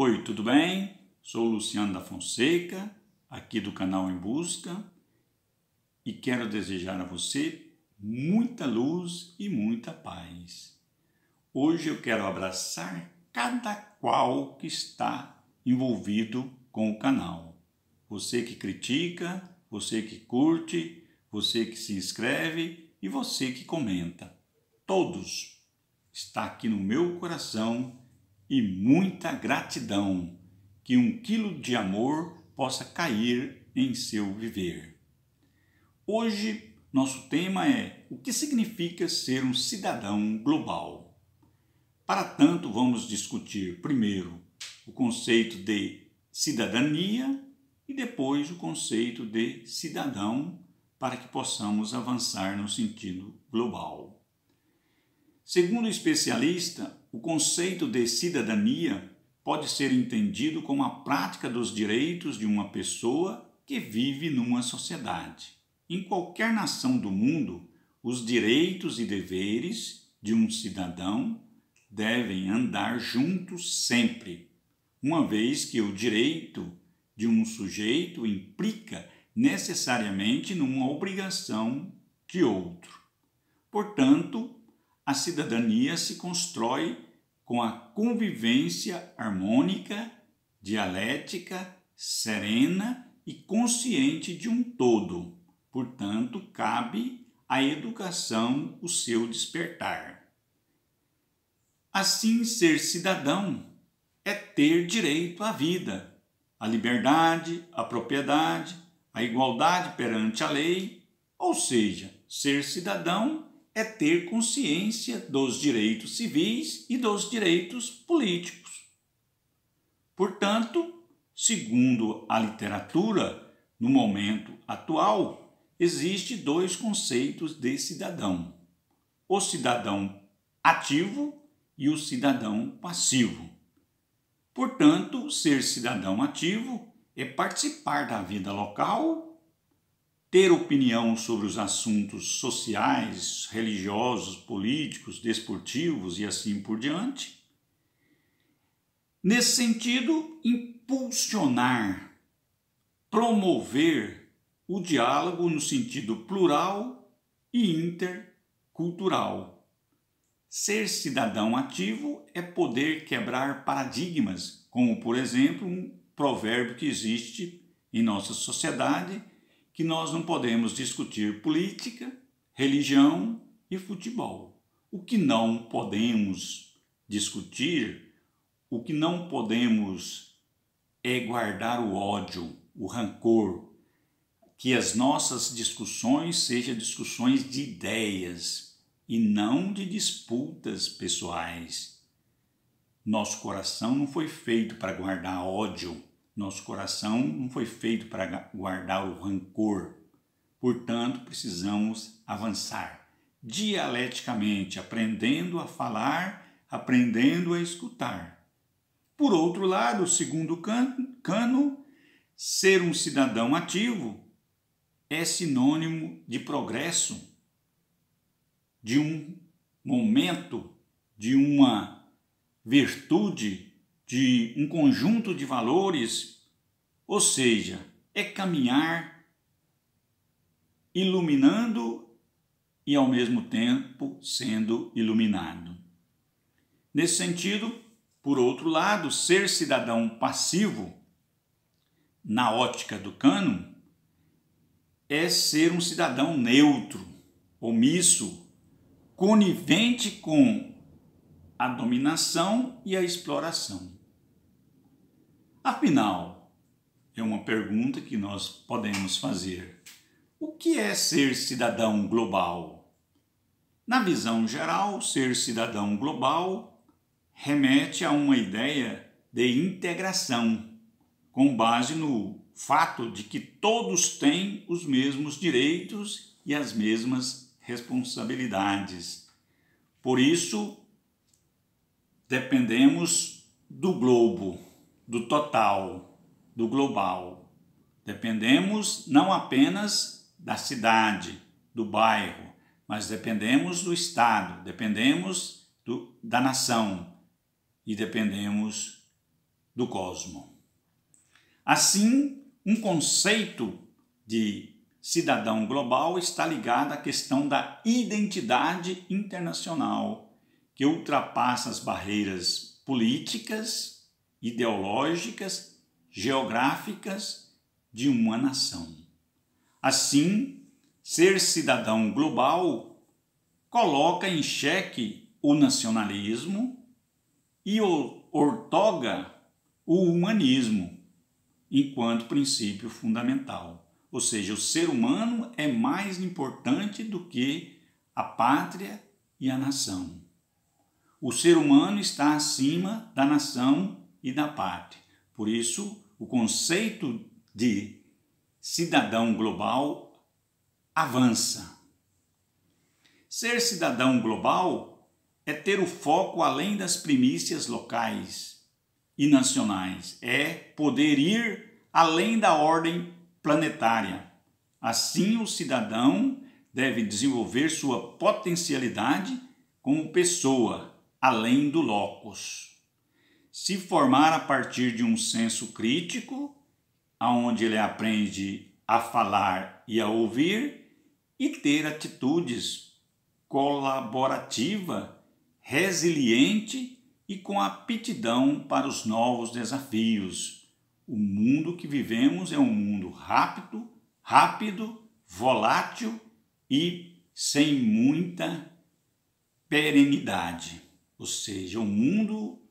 Oi, tudo bem? Sou Luciano da Fonseca, aqui do canal Em Busca, e quero desejar a você muita luz e muita paz. Hoje eu quero abraçar cada qual que está envolvido com o canal. Você que critica, você que curte, você que se inscreve e você que comenta. Todos está aqui no meu coração e muita gratidão, que um quilo de amor possa cair em seu viver. Hoje, nosso tema é o que significa ser um cidadão global. Para tanto, vamos discutir primeiro o conceito de cidadania e depois o conceito de cidadão para que possamos avançar no sentido global. Segundo o especialista, o conceito de cidadania pode ser entendido como a prática dos direitos de uma pessoa que vive numa sociedade. Em qualquer nação do mundo, os direitos e deveres de um cidadão devem andar juntos sempre, uma vez que o direito de um sujeito implica necessariamente numa obrigação de outro. Portanto, a cidadania se constrói com a convivência harmônica, dialética, serena e consciente de um todo. Portanto, cabe à educação o seu despertar. Assim, ser cidadão é ter direito à vida, à liberdade, à propriedade, à igualdade perante a lei, ou seja, ser cidadão é ter consciência dos direitos civis e dos direitos políticos. Portanto, segundo a literatura, no momento atual, existe dois conceitos de cidadão: o cidadão ativo e o cidadão passivo. Portanto, ser cidadão ativo é participar da vida local ter opinião sobre os assuntos sociais, religiosos, políticos, desportivos e assim por diante. Nesse sentido, impulsionar, promover o diálogo no sentido plural e intercultural. Ser cidadão ativo é poder quebrar paradigmas, como por exemplo um provérbio que existe em nossa sociedade que nós não podemos discutir política, religião e futebol. O que não podemos discutir, o que não podemos é guardar o ódio, o rancor, que as nossas discussões sejam discussões de ideias e não de disputas pessoais. Nosso coração não foi feito para guardar ódio nosso coração não foi feito para guardar o rancor. Portanto, precisamos avançar dialeticamente, aprendendo a falar, aprendendo a escutar. Por outro lado, segundo Cano, ser um cidadão ativo é sinônimo de progresso, de um momento, de uma virtude de um conjunto de valores, ou seja, é caminhar iluminando e ao mesmo tempo sendo iluminado. Nesse sentido, por outro lado, ser cidadão passivo, na ótica do cano é ser um cidadão neutro, omisso, conivente com a dominação e a exploração. Afinal, é uma pergunta que nós podemos fazer. O que é ser cidadão global? Na visão geral, ser cidadão global remete a uma ideia de integração, com base no fato de que todos têm os mesmos direitos e as mesmas responsabilidades. Por isso, dependemos do globo do total, do global. Dependemos não apenas da cidade, do bairro, mas dependemos do Estado, dependemos do, da nação e dependemos do cosmo. Assim, um conceito de cidadão global está ligado à questão da identidade internacional, que ultrapassa as barreiras políticas, ideológicas, geográficas de uma nação. Assim, ser cidadão global coloca em xeque o nacionalismo e ortoga o humanismo enquanto princípio fundamental. Ou seja, o ser humano é mais importante do que a pátria e a nação. O ser humano está acima da nação e da parte. Por isso, o conceito de cidadão global avança. Ser cidadão global é ter o foco além das primícias locais e nacionais, é poder ir além da ordem planetária. Assim, o cidadão deve desenvolver sua potencialidade como pessoa, além do locus se formar a partir de um senso crítico, aonde ele aprende a falar e a ouvir e ter atitudes colaborativa, resiliente e com aptidão para os novos desafios. O mundo que vivemos é um mundo rápido, rápido, volátil e sem muita perenidade. Ou seja, o mundo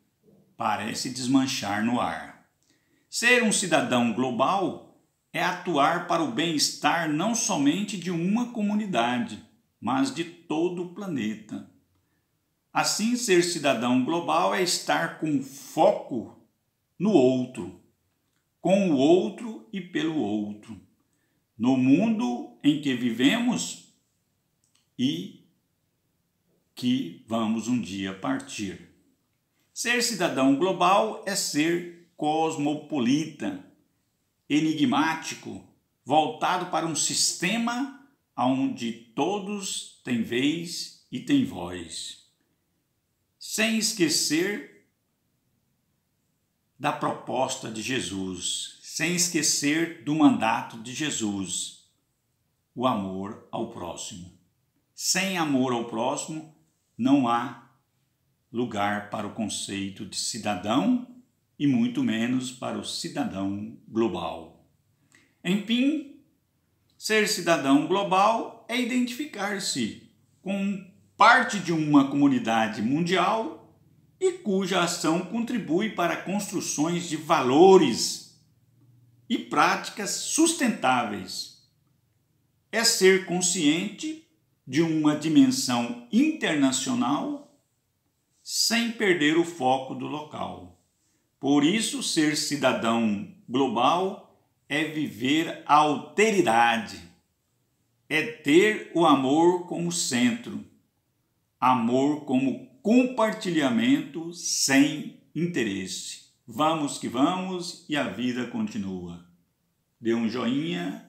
parece desmanchar no ar. Ser um cidadão global é atuar para o bem-estar não somente de uma comunidade, mas de todo o planeta. Assim, ser cidadão global é estar com foco no outro, com o outro e pelo outro, no mundo em que vivemos e que vamos um dia partir. Ser cidadão global é ser cosmopolita, enigmático, voltado para um sistema onde todos têm vez e têm voz. Sem esquecer da proposta de Jesus, sem esquecer do mandato de Jesus, o amor ao próximo. Sem amor ao próximo, não há lugar para o conceito de cidadão e muito menos para o cidadão global. Enfim, ser cidadão global é identificar-se com parte de uma comunidade mundial e cuja ação contribui para construções de valores e práticas sustentáveis. É ser consciente de uma dimensão internacional sem perder o foco do local. Por isso, ser cidadão global é viver a alteridade, é ter o amor como centro, amor como compartilhamento sem interesse. Vamos que vamos e a vida continua. Dê um joinha